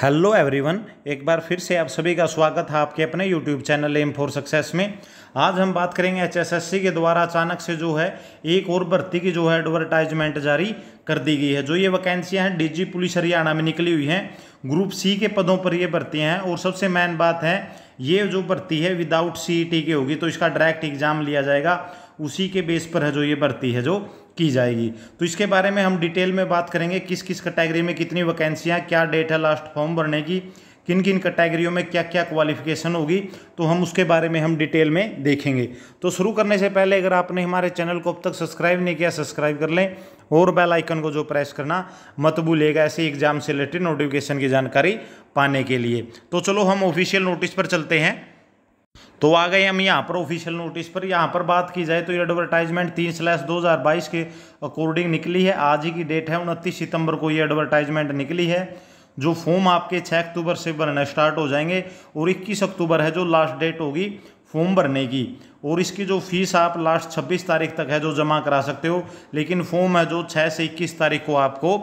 hello everyone एक बार फिर से आप सभी का स्वागत है आपके अपने YouTube channel M for success में आज हम बात करेंगे एचएसएससी के द्वारा अचानक से जो है एक और भर्ती की जो है एडवर्टाइजमेंट जारी कर दी गई है जो ये वैकेंसियां हैं डीजी पुलिस हरियाणा में निकली हुई हैं ग्रुप सी के पदों पर ये भर्तियाँ हैं और सबसे मेन बात है ये जो भर्ती है विदाउट सी e की होगी तो इसका डायरेक्ट एग्जाम लिया जाएगा उसी के बेस पर है जो ये भर्ती है जो की जाएगी तो इसके बारे में हम डिटेल में बात करेंगे किस किस कैटेगरी में कितनी वैकेंसियाँ क्या डेट है लास्ट फॉर्म भरने की किन किन कैटेगरियों में क्या क्या क्वालिफिकेशन होगी तो हम उसके बारे में हम डिटेल में देखेंगे तो शुरू करने से पहले अगर आपने हमारे चैनल को अब तक सब्सक्राइब नहीं किया सब्सक्राइब कर लें और बेल आइकन को जो प्रेस करना मत भूलिएगा ऐसे एग्जाम से रिलेटेड नोटिफिकेशन की जानकारी पाने के लिए तो चलो हम ऑफिशियल नोटिस पर चलते हैं तो आ गए हम यहाँ पर ऑफिशियल नोटिस पर यहाँ पर बात की जाए तो ये एडवर्टाइजमेंट तीन स्लैश दो हज़ार बाईस के अकॉर्डिंग निकली है आज ही की डेट है उनतीस सितंबर को ये एडवर्टाइजमेंट निकली है जो फॉर्म आपके छः अक्टूबर से भरना स्टार्ट हो जाएंगे और इक्कीस अक्टूबर है जो लास्ट डेट होगी फॉर्म भरने की और इसकी जो फीस आप लास्ट 26 तारीख तक है जो जमा करा सकते हो लेकिन फॉर्म है जो 6 से 21 तारीख को आपको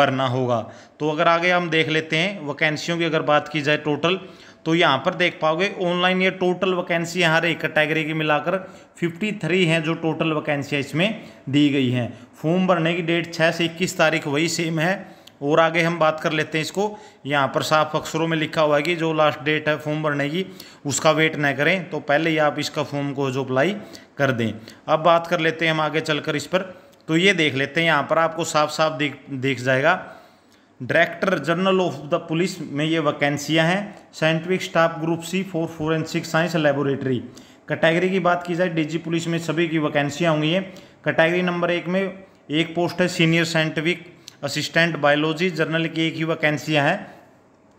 भरना होगा तो अगर आगे हम देख लेते हैं वैकेंसियों की अगर बात की जाए टोटल तो यहाँ पर देख पाओगे ऑनलाइन ये टोटल वैकेंसी हर एक कैटेगरी की मिलाकर 53 हैं जो टोटल वैकेंसियाँ इसमें दी गई हैं फॉर्म भरने की डेट 6 से 21 तारीख वही सेम है और आगे हम बात कर लेते हैं इसको यहाँ पर साफ अक्षरों में लिखा हुआ है कि जो लास्ट डेट है फॉर्म भरने की उसका वेट ना करें तो पहले ही आप इसका फॉर्म को जो अप्लाई कर दें अब बात कर लेते हैं हम आगे चलकर इस पर तो ये देख लेते हैं यहाँ पर आपको साफ साफ देख देख जाएगा director general of the police में ये वैकेंसियाँ हैं scientific staff group C and forensic science laboratory category की बात की जाए डीजी पुलिस में सभी की वैकेंसियाँ होंगी हैं कैटेगरी नंबर एक में एक पोस्ट है senior scientific assistant biology general की एक ही वैकेंसियाँ हैं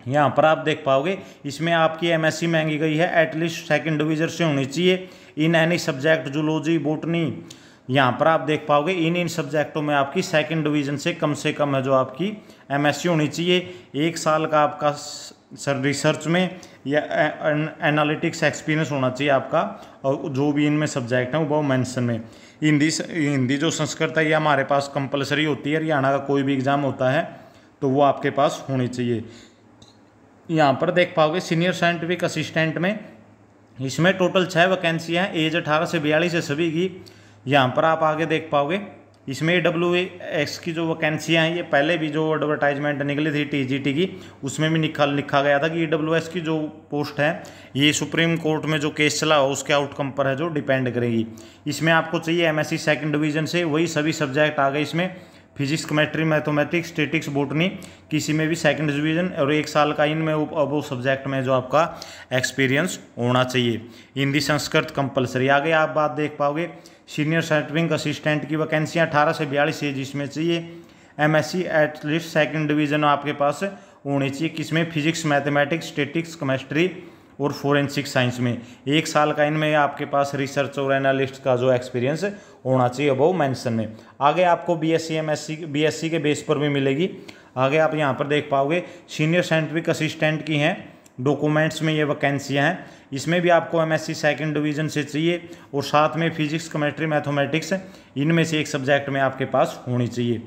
यहाँ पर आप देख पाओगे इसमें आपकी एमएससी मांगी गई है एटलीस्ट सेकेंड डिविजन से होनी चाहिए in any subject zoology botany यहाँ पर आप देख पाओगे इन इन सब्जेक्टों में आपकी सेकंड डिवीजन से कम से कम है जो आपकी एमएससी होनी चाहिए एक साल का आपका सर रिसर्च में या एनालिटिक्स एक्सपीरियंस होना चाहिए आपका और जो भी इनमें सब्जेक्ट हैं वो मैंसन में हिंदी हिंदी जो संस्कृत है ये हमारे पास कंपलसरी होती है हरियाणा का कोई भी एग्ज़ाम होता है तो वो आपके पास होनी चाहिए यहाँ पर देख पाओगे सीनियर साइंटिफिक असिस्टेंट में इसमें टोटल छः वैकेंसी हैं एज अठारह से बयालीस है सभी की यहाँ पर आप आगे देख पाओगे इसमें डब्ल्यू एक्स की जो वैकेंसियाँ हैं ये पहले भी जो एडवर्टाइजमेंट निकली थी टीजीटी की उसमें भी निकल लिखा गया था कि डब्ल्यू e एस की जो पोस्ट है ये सुप्रीम कोर्ट में जो केस चला हो उसके आउटकम पर है जो डिपेंड करेगी इसमें आपको चाहिए एमएससी सेकंड डिवीजन से वही सभी सब्जेक्ट आ गए इसमें physics chemistry mathematics statistics botany किसी में भी सेकंड डिवीजन और एक साल का इनमें वो सब्जेक्ट में जो आपका एक्सपीरियंस होना चाहिए हिंदी संस्कृत कंपलसरी आगे आप बात देख पाओगे सीनियर सेटरिंग असिस्टेंट की वैकेंसियाँ अठारह से बयालीस एज इसमें चाहिए M S C at least second division आपके पास होनी चाहिए किसमें फिजिक्स मैथमेटिक्स स्टेटिक्स केमेस्ट्री और फोरेंसिक साइंस में एक साल का इनमें आपके पास रिसर्च और एनालिस्ट का जो एक्सपीरियंस होना चाहिए अबव मैंसन में आगे आपको B S C B S C के बेस पर भी मिलेगी आगे आप यहाँ पर देख पाओगे सीनियर साइंटिफिक असिस्टेंट की हैं डॉक्यूमेंट्स में ये वैकेंसियाँ हैं इसमें भी आपको M S C second division से चाहिए और साथ में फिजिक्स कमेट्री मैथमेटिक्स इनमें से एक सब्जेक्ट में आपके पास होनी चाहिए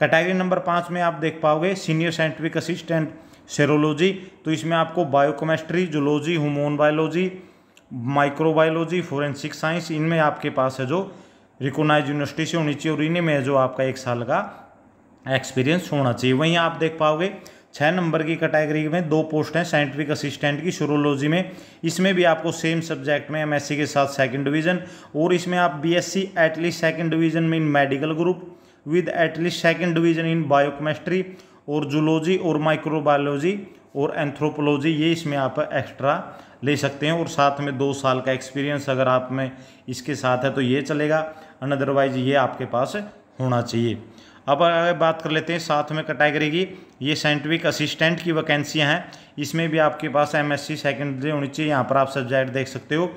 कैटेगरी नंबर पाँच में आप देख पाओगे सीनियर साइंटिफिक असिस्टेंट सेरोलॉजी तो इसमें आपको biochemistry zoology human biology microbiology forensic science इनमें आपके पास है जो रिकोनाइज यूनिवर्सिटी से होनी चाहिए और इन्हीं में जो आपका एक साल का एक्सपीरियंस होना चाहिए वहीं आप देख पाओगे छः नंबर की कैटेगरी में दो पोस्ट हैं साइंटिफिक असिस्टेंट की शुरोलॉजी में इसमें भी आपको सेम सब्जेक्ट में एमएससी के साथ सेकंड डिवीजन और इसमें आप बीएससी एटलीस्ट सेकंड डिवीजन में in medical group with at least second division in biochemistry और जूलॉजी और माइक्रोबायोलॉजी और एंथ्रोपोलॉजी ये इसमें आप एक्स्ट्रा ले सकते हैं और साथ में दो साल का एक्सपीरियंस अगर आप में इसके साथ है तो ये चलेगा अनदरवाइज ये आपके पास होना चाहिए अब अगर बात कर लेते हैं साथ में कैटेगरी की ये साइंटिफिक असिस्टेंट की वैकेंसियाँ हैं इसमें भी आपके पास एम एस सी सेकेंडरी होनी चाहिए यहाँ पर आप सब्जेक्ट देख सकते हो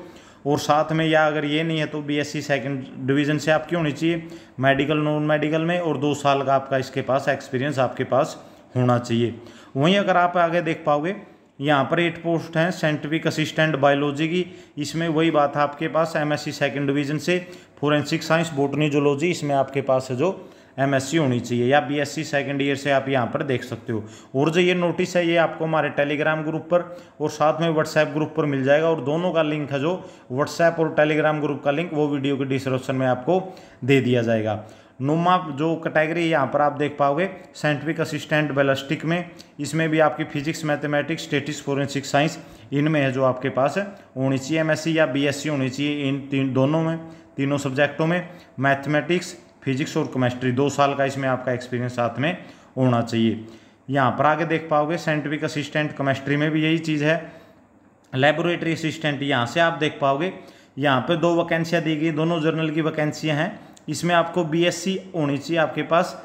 और साथ में या अगर ये नहीं है तो B S C second division से आपकी होनी चाहिए मेडिकल नॉन मेडिकल में और दो साल का आपका इसके पास एक्सपीरियंस आपके पास होना चाहिए वहीं अगर आप आगे देख पाओगे यहाँ पर एट पोस्ट हैं साइंटिफिक असिस्टेंट बायोलॉजी की इसमें वही बात है आपके पास एमएससी सेकेंड डिवीजन से फोरेंसिक साइंस बोटनी जोलॉजी इसमें आपके पास है जो एमएससी होनी चाहिए या बीएससी सेकंड ईयर से आप यहाँ पर देख सकते हो और जो ये नोटिस है ये आपको हमारे टेलीग्राम ग्रुप पर और साथ में व्हाट्सएप ग्रुप पर मिल जाएगा और दोनों का लिंक है जो व्हाट्सएप और टेलीग्राम ग्रुप का लिंक वो वीडियो के डिस्क्रिप्शन में आपको दे दिया जाएगा नुमा जो कैटेगरी यहाँ पर आप देख पाओगे साइंटिफिक असिस्टेंट बैलिस्टिक में इसमें भी आपकी physics mathematics statistics forensic science इनमें है जो आपके पास है होनी चाहिए एम या बी होनी चाहिए इन तीन दोनों में तीनों सब्जेक्टों में मैथमेटिक्स फिजिक्स और केमिस्ट्री दो साल का इसमें आपका एक्सपीरियंस साथ में होना चाहिए यहाँ पर आगे देख पाओगे साइंटिफिक असिस्टेंट केमिस्ट्री में भी यही चीज़ है लेबोरेटरी असिस्टेंट यहाँ से आप देख पाओगे यहाँ पर दो वैकेंसियाँ दी गई दोनों जर्नल की वैकेंसियाँ हैं इसमें आपको सी होनी चाहिए आपके पास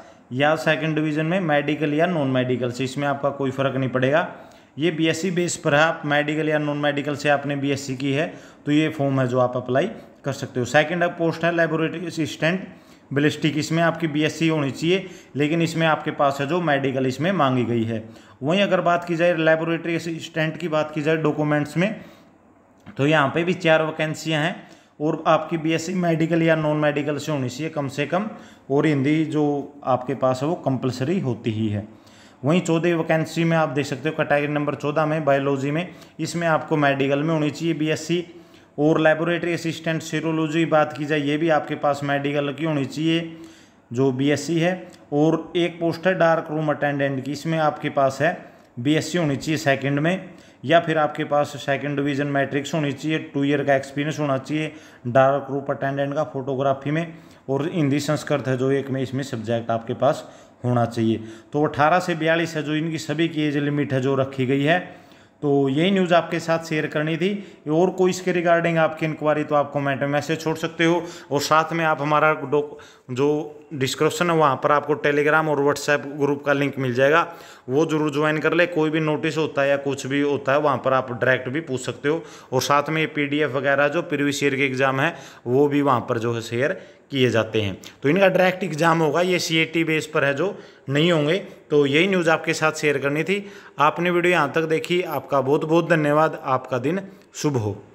या सेकेंड डिवीजन में मेडिकल या नॉन मेडिकल से इसमें आपका कोई फ़र्क नहीं पड़ेगा ये बीएससी बेस पर है आप मेडिकल या नॉन मेडिकल से आपने बीएससी की है तो ये फॉर्म है जो आप अप्लाई कर सकते हो सेकंड पोस्ट है लेबोरेटरी असिस्टेंट बिलिस्टिक इसमें आपकी बीएससी होनी चाहिए लेकिन इसमें आपके पास है जो मेडिकल इसमें मांगी गई है वहीं अगर बात की जाए लेबोरेटरी असिस्टेंट की बात की जाए डॉक्यूमेंट्स में तो यहाँ पे भी चार वैकेंसियाँ हैं और आपकी बीएससी मेडिकल या नॉन मेडिकल से होनी चाहिए कम से कम और हिंदी जो आपके पास है वो कंपलसरी होती ही है वहीं चौदह वैकेंसी में आप देख सकते हो कैटेगरी नंबर चौदह में बायोलॉजी में इसमें आपको मेडिकल में होनी चाहिए बी और लेबोरेटरी असिस्टेंट सीरोलॉजी बात की जाए ये भी आपके पास मेडिकल की होनी चाहिए जो बीएससी है और एक पोस्ट है डार्क रूम अटेंडेंट की इसमें आपके पास है बीएससी होनी चाहिए सेकंड में या फिर आपके पास सेकंड डिवीजन मैट्रिक्स होनी चाहिए टू ईयर का एक्सपीरियंस होना चाहिए डार्क रूप अटेंडेंट का फोटोग्राफी में और हिंदी संस्कृत है जो एक में इसमें सब्जेक्ट आपके पास होना चाहिए तो अठारह से बयालीस है जो इनकी सभी की एज लिमिट है जो रखी गई है तो यही न्यूज़ आपके साथ शेयर करनी थी और कोई इसके रिगार्डिंग आपकी इंक्वायरी तो आप कमेंट में मैसेज छोड़ सकते हो और साथ में आप हमारा जो डिस्क्रिप्शन है वहाँ पर आपको टेलीग्राम और व्हाट्सएप ग्रुप का लिंक मिल जाएगा वो जरूर ज्वाइन कर ले कोई भी नोटिस होता है या कुछ भी होता है वहाँ पर आप डायरेक्ट भी पूछ सकते हो और साथ में ये पीडीएफ वगैरह जो प्रीवियस ईयर के एग्ज़ाम है वो भी वहाँ पर जो है शेयर किए जाते हैं तो इनका डायरेक्ट एग्ज़ाम होगा ये सी बेस पर है जो नहीं होंगे तो यही न्यूज़ आपके साथ शेयर करनी थी आपने वीडियो यहाँ तक देखी आपका बहुत बहुत धन्यवाद आपका दिन शुभ हो